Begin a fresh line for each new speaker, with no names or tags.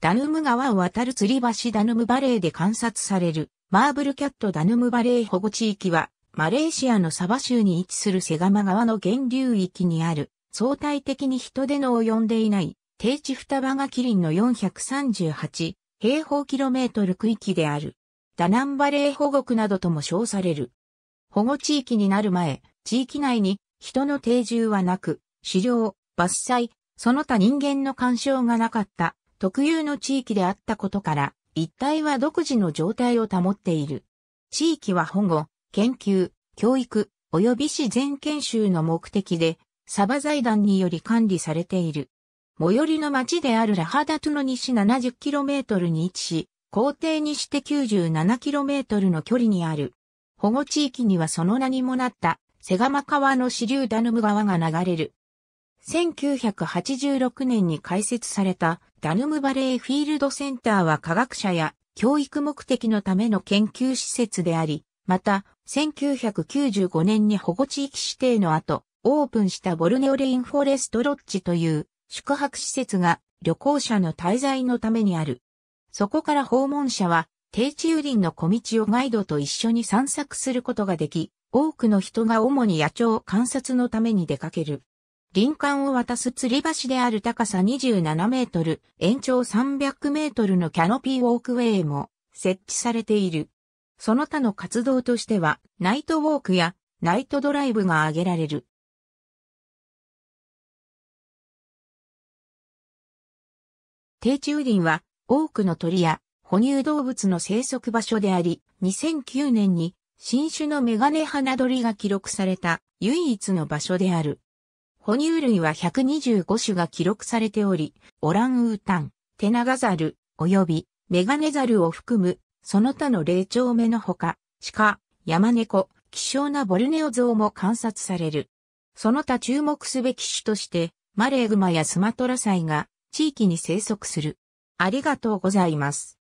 ダヌム川を渡る吊り橋ダヌムバレーで観察されるマーブルキャットダヌムバレー保護地域はマレーシアのサバ州に位置するセガマ川の源流域にある相対的に人手の及んでいない低地双葉がキリンの438平方キロメートル区域であるダナンバレー保護区などとも称される保護地域になる前地域内に人の定住はなく狩猟伐採その他人間の干渉がなかった特有の地域であったことから、一帯は独自の状態を保っている。地域は保護、研究、教育、及び自然研修の目的で、サバ財団により管理されている。最寄りの町であるラハダトゥの西 70km に位置し、校庭にして 97km の距離にある。保護地域にはその名にもなったセガマ川の支流ダヌム川が流れる。1986年に開設されたダヌムバレーフィールドセンターは科学者や教育目的のための研究施設であり、また、1995年に保護地域指定の後、オープンしたボルネオレインフォレストロッジという宿泊施設が旅行者の滞在のためにある。そこから訪問者は低地雨林の小道をガイドと一緒に散策することができ、多くの人が主に野鳥観察のために出かける。林間を渡す吊り橋である高さ27メートル、延長300メートルのキャノピーウォークウェイも設置されている。その他の活動としては、ナイトウォークやナイトドライブが挙げられる。低中林は多くの鳥や哺乳動物の生息場所であり、2009年に新種のメガネ花鳥が記録された唯一の場所である。哺乳類は125種が記録されており、オランウータン、テナガザル、及びメガネザルを含む、その他の霊長目のほか、鹿、山猫、希少なボルネオ像も観察される。その他注目すべき種として、マレーグマやスマトラサイが地域に生息する。あ
りがとうございます。